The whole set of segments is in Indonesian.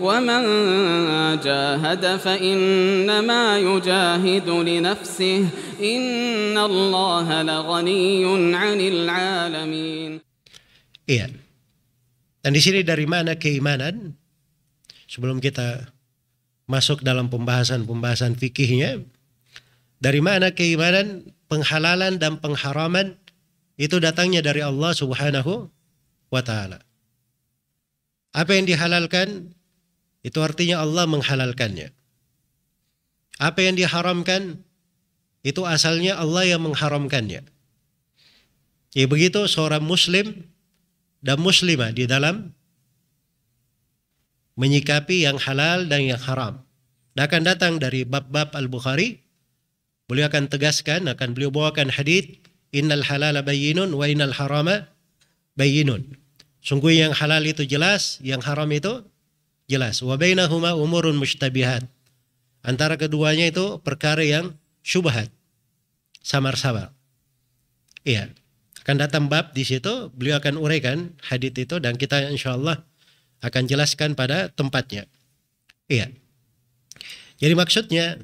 ومن جاهد فإنما يجاهد لنفسه إن الله لغني عن العالمين. Iya. Dan di sini dari mana keimanan? Sebelum kita masuk dalam pembahasan-pembahasan fikihnya, dari mana keimanan, penghalalan dan pengharaman itu datangnya dari Allah Subhanahu wa taala. Apa yang dihalalkan itu artinya Allah menghalalkannya. Apa yang diharamkan itu asalnya Allah yang mengharamkannya. Ya begitu seorang muslim dan muslimah di dalam menyikapi yang halal dan yang haram. Dan akan datang dari bab-bab Al-Bukhari. Beliau akan tegaskan, akan beliau bawakan hadith. Innal halala bayinun wa innal harama bayinun. Sungguh yang halal itu jelas, yang haram itu jelas. wabainahuma umurun mustabihat Antara keduanya itu perkara yang syubhat. Samar-samar. Iya. Akan datang bab di situ, beliau akan uraikan hadit itu dan kita insyaallah akan jelaskan pada tempatnya. Iya. Jadi maksudnya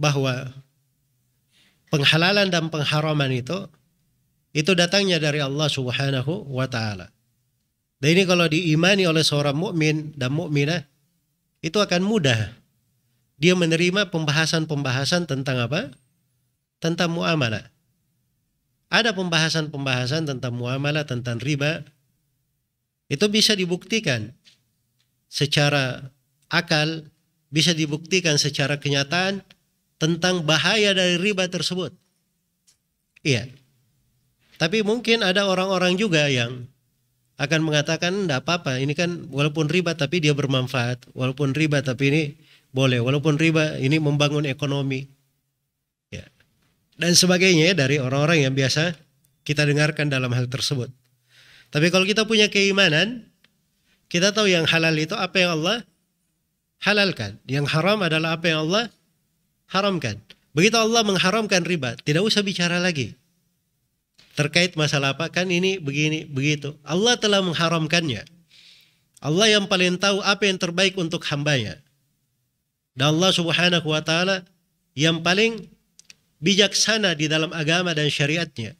bahwa penghalalan dan pengharaman itu itu datangnya dari Allah Subhanahu wa taala. Dan ini kalau diimani oleh seorang mukmin dan mukminah itu akan mudah. Dia menerima pembahasan-pembahasan tentang apa? Tentang muamalah. Ada pembahasan-pembahasan tentang muamalah, tentang riba. Itu bisa dibuktikan secara akal, bisa dibuktikan secara kenyataan tentang bahaya dari riba tersebut. Iya. Tapi mungkin ada orang-orang juga yang akan mengatakan tidak apa-apa ini kan walaupun riba tapi dia bermanfaat walaupun riba tapi ini boleh walaupun riba ini membangun ekonomi ya dan sebagainya ya, dari orang-orang yang biasa kita dengarkan dalam hal tersebut tapi kalau kita punya keimanan kita tahu yang halal itu apa yang Allah halalkan yang haram adalah apa yang Allah haramkan begitu Allah mengharamkan riba tidak usah bicara lagi terkait masalah apa kan ini begini begitu Allah telah mengharamkannya Allah yang paling tahu apa yang terbaik untuk hambanya dan Allah subhanahu wa ta'ala yang paling bijaksana di dalam agama dan syariatnya